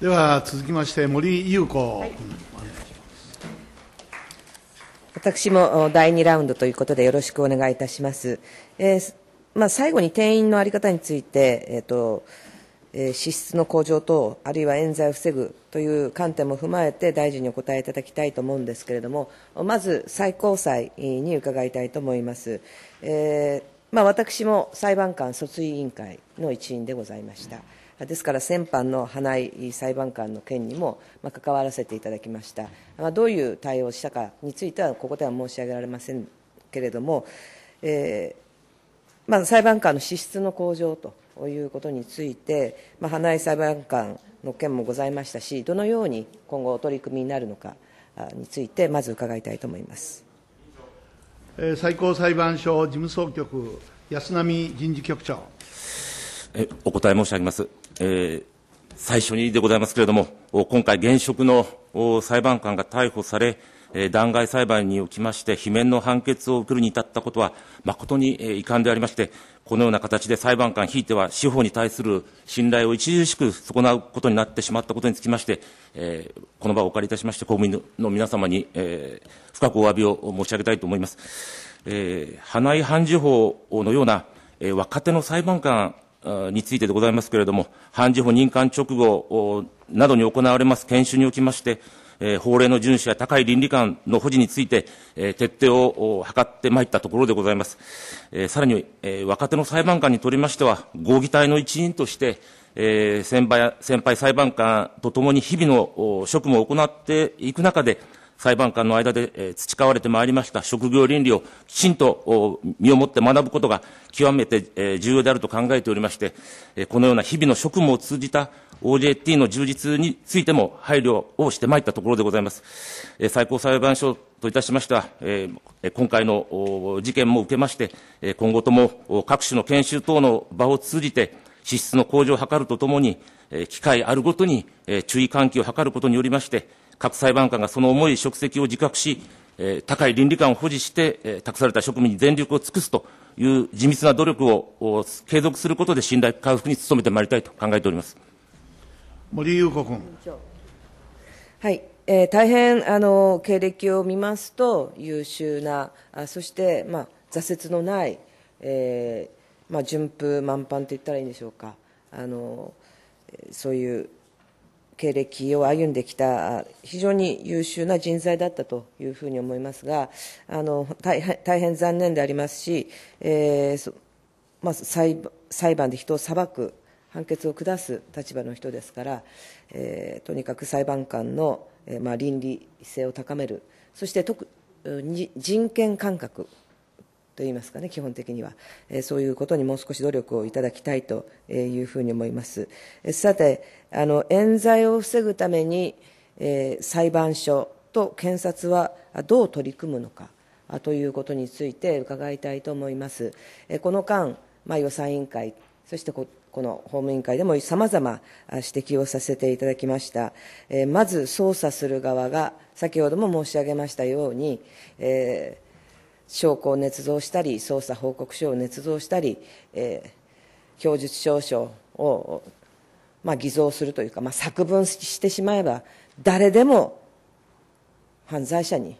では続きまして森優子、はい、私も第2ラウンドということでよろしくお願いいたします、えー、まあ、最後に定員の在り方について、えーとえー、脂質の向上等あるいは冤罪を防ぐという観点も踏まえて大臣にお答えいただきたいと思うんですけれどもまず最高裁に伺いたいと思います、えーまあ、私も裁判官訴追委員会の一員でございました。ですから先般の花井裁判官の件にも、まあ、関わらせていただきました、まあ、どういう対応をしたかについては、ここでは申し上げられませんけれども、えー、まあ、裁判官の資質の向上ということについて、まあ、花井裁判官の件もございましたし、どのように今後、お取り組みになるのかについて、まず伺いたいと思います。最高裁判所事務総局、安波人事局長。えお答え申し上げます、えー、最初にでございますけれども、今回、現職の裁判官が逮捕され、弾劾裁判におきまして、罷免の判決を受けるに至ったことは、誠に遺憾でありまして、このような形で裁判官、ひいては司法に対する信頼を著しく損なうことになってしまったことにつきまして、この場をお借りいたしまして、公務員の皆様に、深くお詫びを申し上げたいと思います。花井判事法のような、若手の裁判官についてでございますけれども、判事法任官直後などに行われます研修におきまして、えー、法令の遵守や高い倫理観の保持について、えー、徹底を図ってまいったところでございます。えー、さらに、えー、若手の裁判官にとりましては、合議体の一員として、えー、先輩先輩裁判官とともに日々の職務を行っていく中で、裁判官の間で培われてまいりました職業倫理をきちんと身をもって学ぶことが極めて重要であると考えておりまして、このような日々の職務を通じた OJT の充実についても配慮をしてまいったところでございます。最高裁判所といたしましては、今回の事件も受けまして、今後とも各種の研修等の場を通じて、資質の向上を図るとともに、機会あるごとに注意喚起を図ることによりまして、各裁判官がその重い職責を自覚し、高い倫理観を保持して、託された職務に全力を尽くすという地道な努力を継続することで信頼回復に努めてまいりたいと考えております。森裕子君。はい、えー、大変あの経歴を見ますと優秀なあそして、まあ、挫折のない、えーまあ、順風満帆と言ったらいいんでしょうかあのそういう経歴を歩んできた非常に優秀な人材だったというふうに思いますがあの大変残念でありますし、えーまあ、裁判で人を裁く判決を下す立場の人ですから、えー、とにかく裁判官の、えー、まあ、倫理性を高める、そして特人権感覚といいますかね、基本的には、えー、そういうことにもう少し努力をいただきたいというふうに思います。さて、あの冤罪を防ぐために、え裁判所と検察はどう取り組むのか。ということについて伺いたいと思います。この間、まあ、予算委員会、そしてこの法務委員会でもさまざま指摘をさせていただきました、えまず捜査する側が、先ほども申し上げましたように、え証拠を捏造したり、捜査報告書を捏造したり、え供述証書を、まあ、偽造するというか、まあ、作文してしまえば、誰でも犯罪者に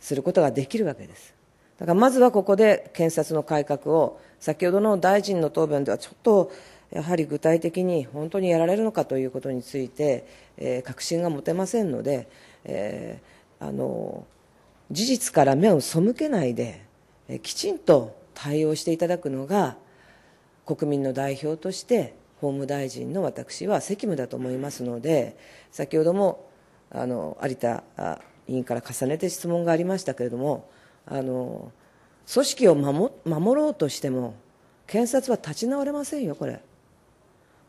することができるわけです。だからまずはここで検察の改革を先ほどの大臣の答弁ではちょっとやはり具体的に本当にやられるのかということについて、えー、確信が持てませんので、えー、あの事実から目を背けないで、えー、きちんと対応していただくのが国民の代表として法務大臣の私は責務だと思いますので先ほどもあの有田委員から重ねて質問がありましたけれどもあの組織を守守ろうとしても検察は立ち直れませんよこれ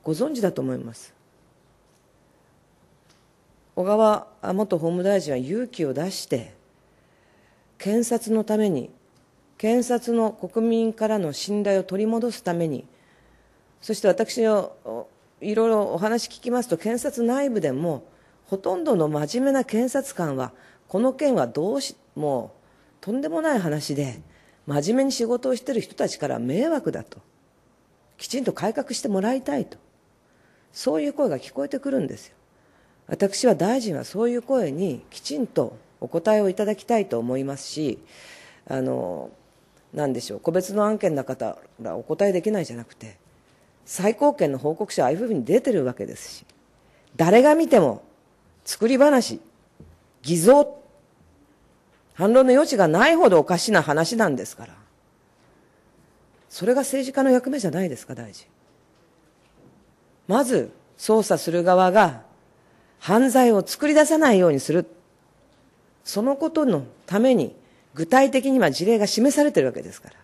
ご存知だと思います小川元法務大臣は勇気を出して検察のために検察の国民からの信頼を取り戻すためにそして私のいろいろお話聞きますと検察内部でもほとんどの真面目な検察官はこの件はどうしもうとんでもない話で真面目に仕事をしている人たちから迷惑だときちんと改革してもらいたいとそういう声が聞こえてくるんですよ私は大臣はそういう声にきちんとお答えをいただきたいと思いますしあのんでしょう個別の案件の方らお答えできないじゃなくて最高権の報告書はああいうふうに出てるわけですし誰が見ても作り話偽造反論の余地がないほどおかしな話なんですから。それが政治家の役目じゃないですか、大臣。まず、捜査する側が犯罪を作り出さないようにする。そのことのために、具体的には事例が示されてるわけですから。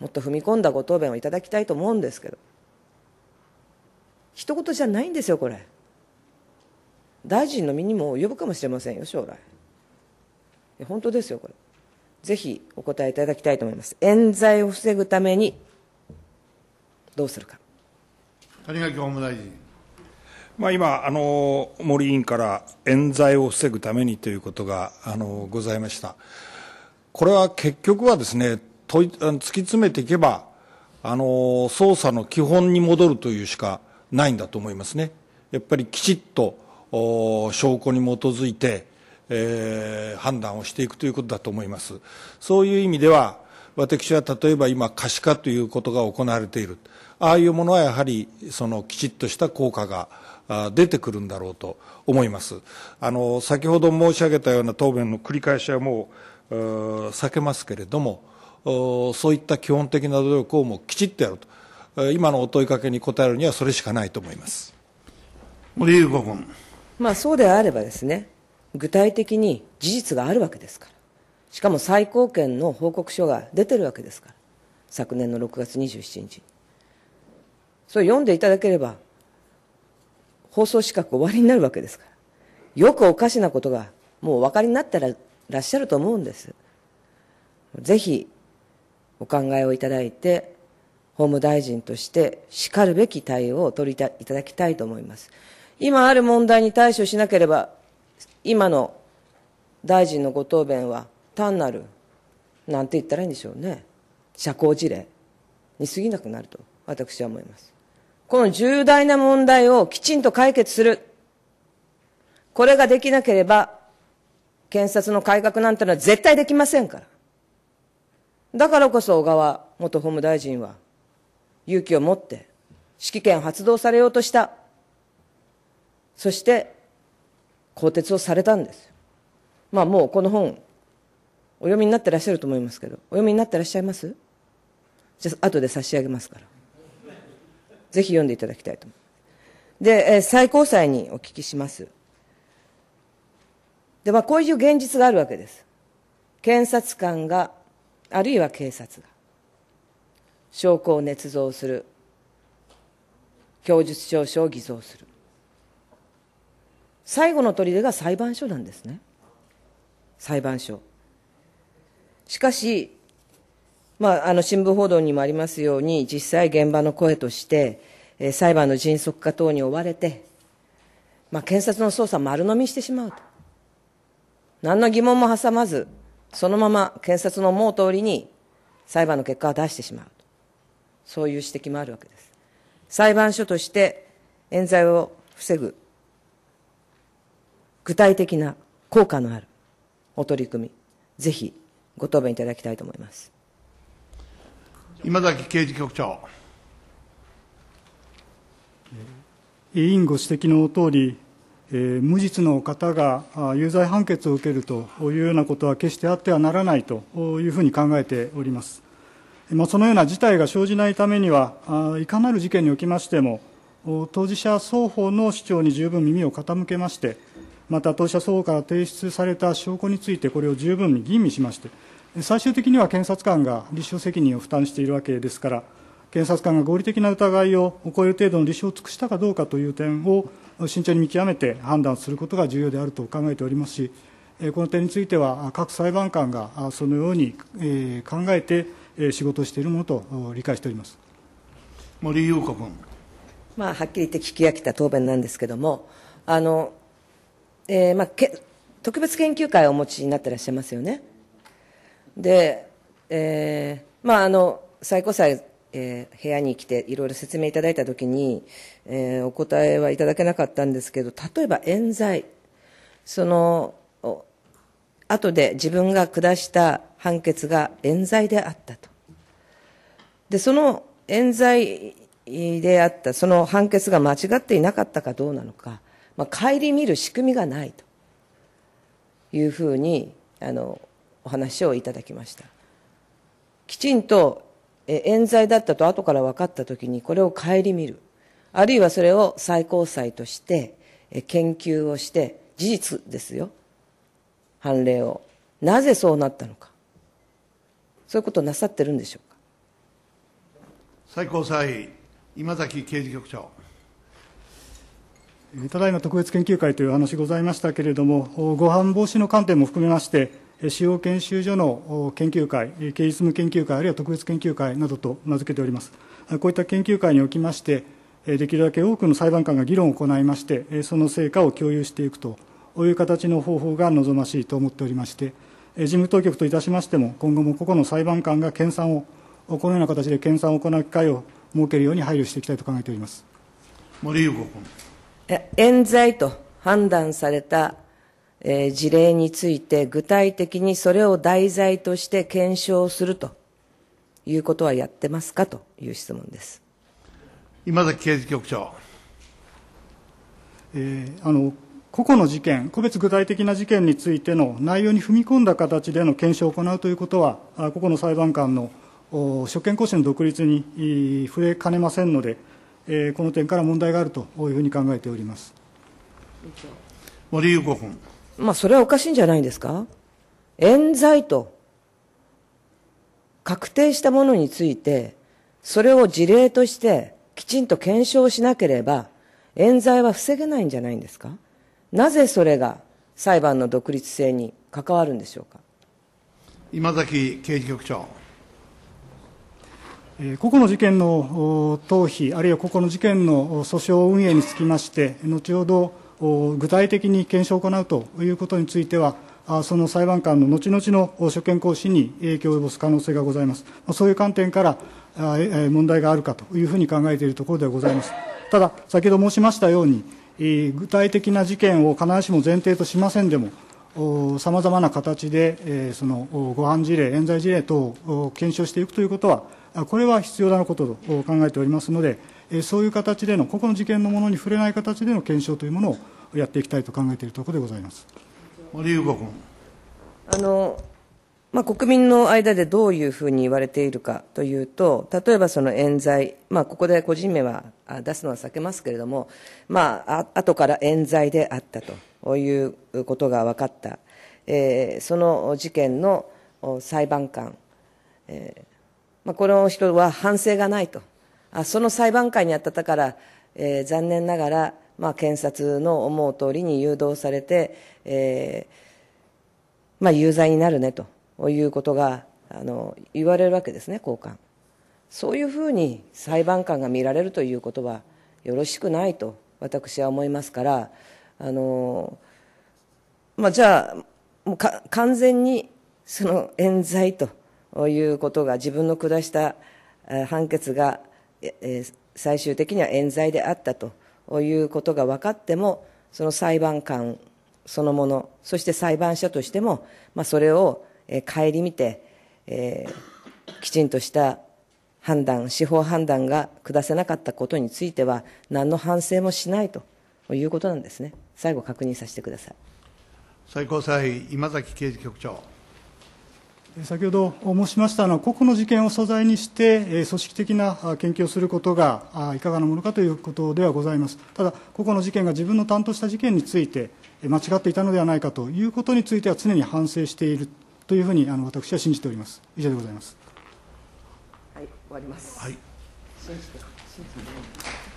もっと踏み込んだご答弁をいただきたいと思うんですけど。一言じゃないんですよ、これ。大臣の身にも及ぶかもしれませんよ、将来。本当ですよ、これ。ぜひお答えいただきたいと思います。冤罪を防ぐために、どうするか。谷垣法務大臣。まあ、今あの、森委員から冤罪を防ぐためにということがあのございました。これは結局はですね、突き詰めていけば、あの捜査の基本に戻るというしかないんだと思いますね。やっぱりきちっと証拠に基づいて、えー、判断をしていくということだと思います。そういう意味では、私は例えば今可視化ということが行われている。ああいうものはやはりそのきちっとした効果が出てくるんだろうと思います。あの、先ほど申し上げたような答弁の繰り返しはもう、避けますけれども、そういった基本的な努力をもうきちっとやると。今のお問いかけに答えるにはそれしかないと思います。森友子君。まあそうであればですね、具体的に事実があるわけですからしかも最高権の報告書が出てるわけですから昨年の6月27日それ読んでいただければ放送資格終わりになるわけですからよくおかしなことがもうお分かりになってららっしゃると思うんですぜひお考えをいただいて法務大臣としてしかるべき対応を取りいただきたいと思います今ある問題に対処しなければ今の大臣のご答弁は単なる、なんて言ったらいいんでしょうね、社交辞令に過ぎなくなると、私は思います。この重大な問題をきちんと解決する。これができなければ、検察の改革なんてのは絶対できませんから。だからこそ小川元法務大臣は、勇気を持って、指揮権発動されようとした。そして、更迭をされたんですまあもうこの本お読みになってらっしゃると思いますけどお読みになってらっしゃいますじゃあ後で差し上げますからぜひ読んでいただきたいと思で、えー、最高裁にお聞きしますでまあこういう現実があるわけです検察官があるいは警察が証拠を捏造する供述調書を偽造する最後の砦が裁判所なんですね裁判所しかし、まあ、あの新聞報道にもありますように実際現場の声として、えー、裁判の迅速化等に追われて、まあ、検察の捜査丸呑みしてしまうと何の疑問も挟まずそのまま検察の思う通りに裁判の結果を出してしまうそういう指摘もあるわけです裁判所として冤罪を防ぐ具体的な効果のあるお取り組み、ぜひご答弁いただきたいと思います。今崎刑事局長。委員ご指摘の通り、えー、無実の方が有罪判決を受けるというようなことは決してあってはならないというふうに考えております、まあ、そのような事態が生じないためにはいかなる事件におきましても当事者双方の主張に十分耳を傾けましてまた当社総から提出された証拠についてこれを十分に吟味しまして最終的には検察官が立証責任を負担しているわけですから検察官が合理的な疑いを超える程度の立証を尽くしたかどうかという点を慎重に見極めて判断することが重要であると考えておりますしこの点については各裁判官がそのように考えて仕事をしているものと理解しております森陽子君、まあ、はっきり言って聞き飽きた答弁なんですけれどもあのえーまあ、け特別研究会をお持ちになってらっしゃいますよね。で、えー、まああの最高裁、えー、部屋に来ていろいろ説明いただいたときに、えー、お答えはいただけなかったんですけど例えば冤罪その後で自分が下した判決が冤罪であったとでその冤罪であったその判決が間違っていなかったかどうなのかまあ、顧みる仕組みがないというふうにあのお話をいただきましたきちんと冤罪だったと後から分かったときにこれを顧みるあるいはそれを最高裁として研究をして事実ですよ判例をなぜそうなったのかそういうことをなさってるんでしょうか最高裁今崎刑事局長ただいま特別研究会という話ございましたけれども、ご飯防止の観点も含めまして、使用研修所の研究会、刑事務研究会、あるいは特別研究会などと名付けております。こういった研究会におきまして、できるだけ多くの裁判官が議論を行いまして、その成果を共有していくという形の方法が望ましいと思っておりまして、事務当局といたしましても、今後も個々の裁判官が研鑽を、このような形で研鑽を行う機会を設けるように配慮していきたいと考えております。森裕子君。冤罪と判断された、えー、事例について具体的にそれを題材として検証するということはやってますかという質問です今崎刑事局長、えー、あの個々の事件、個別具体的な事件についての内容に踏み込んだ形での検証を行うということは、個々の裁判官の所見行使の独立に触れかねませんので、えー、この点から問題があるというふうに考えております森友子君、まあ、それはおかしいんじゃないですか、冤罪と確定したものについて、それを事例としてきちんと検証しなければ、冤罪は防げないんじゃないんですか、なぜそれが裁判の独立性に関わるんでしょうか。今崎刑事局長個々の事件の逃避、あるいは個々の事件の訴訟運営につきまして、後ほど具体的に検証を行うということについては、その裁判官の後々の所見行使に影響を及ぼす可能性がございます。そういう観点から問題があるかというふうに考えているところではございます。ただ、先ほど申しましたように、具体的な事件を必ずしも前提としませんでも、さまざまな形で、そのご犯事例、冤罪事例等を検証していくということは、これは必要なことと考えておりますので、そういう形での、個々の事件のものに触れない形での検証というものをやっていきたいと考えているところでございます。森友子君あのまあ、国民の間でどういうふうに言われているかというと、例えばその冤罪、まあ、ここで個人名は出すのは避けますけれども、まあ、後から冤罪であったということが分かった、えー、その事件の裁判官、えーまあ、この人は反省がないと。あその裁判官に当たったから、えー、残念ながら、まあ、検察の思う通りに誘導されて、えー、まあ、有罪になるねということがあの言われるわけですね、交換。そういうふうに裁判官が見られるということはよろしくないと私は思いますから、あのまあ、じゃあもう完全にその冤罪と。いうことが自分の下した判決が最終的には冤罪であったということが分かってもその裁判官そのものそして裁判所としても、まあ、それを顧みて、えー、きちんとした判断司法判断が下せなかったことについては何の反省もしないということなんですね最後確認させてください最高裁今崎刑事局長先ほど申しましたの個々の事件を素材にして組織的な研究をすることがいかがなものかということではございますただ個々の事件が自分の担当した事件について間違っていたのではないかということについては常に反省しているというふうにあの私は信じております以上でございますはい終わりますはい信じて信じて